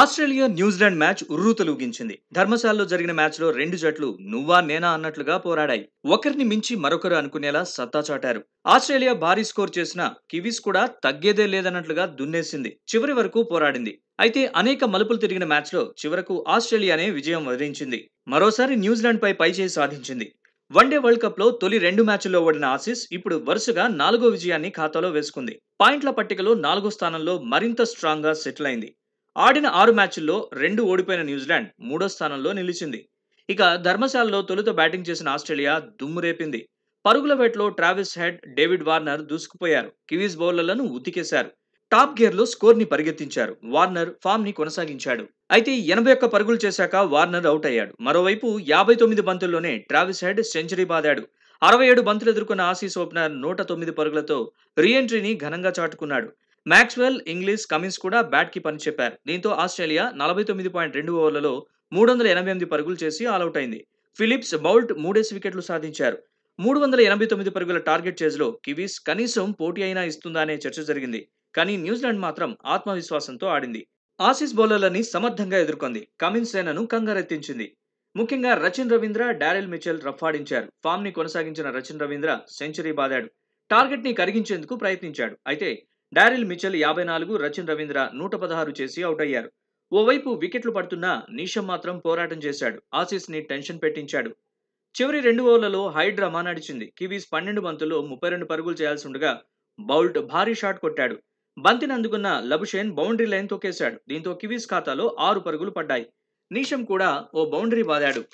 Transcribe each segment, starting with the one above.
Australia New Zealand match ఉర్రూతలు ఊగించింది ధర్మశాలలో జరిగిన మ్యాచ్లో రెండు జట్లు నువ్వా నేనా అన్నట్లుగా పోరాడాయి ఒకరిని మించి మరొకరు అనుకునేలా సత్తా చాటారు ఆస్ట్రేలియా భారీ స్కోర్ చేసిన కివీస్ కూడా తగ్గేదే లేదన్నట్లుగా దున్నేసింది చివరి వరకు పోరాడింది అయితే అనేక మలుపులు తిరిగిన మ్యాచ్లో చివరకు ఆస్ట్రేలియానే విజయం వధించింది మరోసారి న్యూజిలాండ్పై పైచేయి సాధించింది వన్డే వరల్డ్ కప్లో తొలి రెండు మ్యాచ్ల్లో ఓడిన ఆసీస్ ఇప్పుడు వరుసగా నాలుగో విజయాన్ని ఖాతాలో వేసుకుంది పాయింట్ల పట్టికలో నాలుగో స్థానంలో మరింత స్ట్రాంగ్గా సెటిల్ అయింది ఆడిన ఆరు మ్యాచ్ల్లో రెండు ఓడిపోయిన న్యూజిలాండ్ మూడో స్థానంలో నిలిచింది ఇక ధర్మశాలలో తొలుత బ్యాటింగ్ చేసిన ఆస్ట్రేలియా దుమ్మురేపింది పరుగుల వేట్లో ట్రావిస్ హెడ్ డేవిడ్ వార్నర్ దూసుకుపోయారు కివీస్ బౌలర్లను ఉతికేశారు టాప్ గేర్లో ని పరిగెత్తించారు వార్నర్ ఫామ్ ని కొనసాగించాడు అయితే ఎనభై ఒక్క పరుగులు చేశాక వార్నర్ అవుట్ అయ్యాడు మరోవైపు యాభై తొమ్మిది బంతుల్లోనే ట్రావిస్ హెడ్ సెంచరీ బాదాడు అరవై ఏడు బంతులు ఎదుర్కొన్న ఆసీస్ ఓపెనర్ నూట తొమ్మిది పరుగులతో రీఎంట్రీని ఘనంగా చాటుకున్నాడు మ్యాక్స్వెల్ ఇంగ్లీష్ కమిన్స్ కూడా బ్యాట్ కి పని చెప్పారు దీంతో ఆస్ట్రేలియా నలభై తొమ్మిది పాయింట్ రెండు ఓవర్లలో మూడు వందల ఎనభై ఎనిమిది పరుగులు చేసి ఆల్అౌట్ అయింది ఫిలిప్స్ బౌల్ట్ మూడేస్ వికెట్లు సాధించారు మూడు వందల ఎనభై తొమ్మిది పరుగుల టార్గెట్ చేజ్లో కివీస్ కనీసం పోటీ అయినా ఇస్తుందా అనే చర్చ జరిగింది కానీ న్యూజిలాండ్ మాత్రం ఆత్మవిశ్వాసంతో ఆడింది ఆసీస్ బౌలర్లని సమర్థంగా ఎదుర్కొంది కమిన్స్ సేనను కంగారెత్తించింది ముఖ్యంగా రచిన్ రవీంద్ర డారెల్ మిచెల్ రఫాడించారు ని కొనసాగించిన రచిన్ రవీంద్ర సెంచరీ బాదాడు టార్గెట్ ని కరిగించేందుకు ప్రయత్నించాడు అయితే డారిల్ మిచెల్ యాభై నాలుగు రచిన్ రవీంద్ర నూట పదహారు చేసి అవుట్ అయ్యారు ఓవైపు వికెట్లు పడుతున్న నీషం మాత్రం పోరాటం చేశాడు ఆసీస్ ని టెన్షన్ పెట్టించాడు చివరి రెండు ఓవర్లలో హైడ్ నడిచింది కివీస్ పన్నెండు బంతుల్లో ముప్పై రెండు పరుగులు చేయాల్సి ఉండగా బౌల్ట్ భారీ షాట్ కొట్టాడు బంతిని అందుకున్న లబుషేన్ బౌండరీ లైన్ తొక్కేశాడు దీంతో కివీస్ ఖాతాలో ఆరు పరుగులు పడ్డాయి నీషం కూడా ఓ బౌండరీ బాదాడు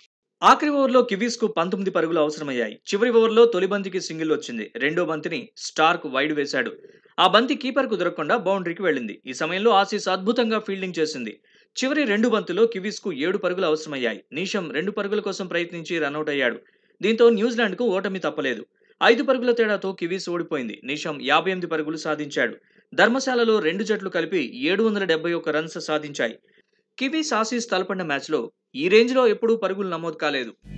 ఆఖరి ఓవర్లో కివీస్ కు పంతొమ్మిది పరుగులు అవసరమయ్యాయి చివరి ఓవర్లో తొలి బంతికి సింగిల్ వచ్చింది రెండో బంతిని స్టార్క్ వైడ్ వేశాడు ఆ బంతి కీపర్ దొరకకుండా బౌండరీకి వెళ్ళింది ఈ సమయంలో ఆసీస్ అద్భుతంగా ఫీల్డింగ్ చేసింది చివరి రెండు బంతులో కివీస్కు ఏడు పరుగులు అవసరమయ్యాయి నీషం రెండు పరుగుల కోసం ప్రయత్నించి రన్అట్ అయ్యాడు దీంతో న్యూజిలాండ్కు ఓటమి తప్పలేదు ఐదు పరుగుల తేడాతో కివీస్ ఓడిపోయింది నీషం యాభై ఎనిమిది పరుగులు సాధించాడు ధర్మశాలలో రెండు జట్లు కలిపి ఏడు వందల డెబ్బై ఒక్క రన్స్ సాధించాయి కివీస్ ఆసీస్ తలపడిన మ్యాచ్లో ఈ రేంజ్లో ఎప్పుడూ పరుగులు నమోదు కాలేదు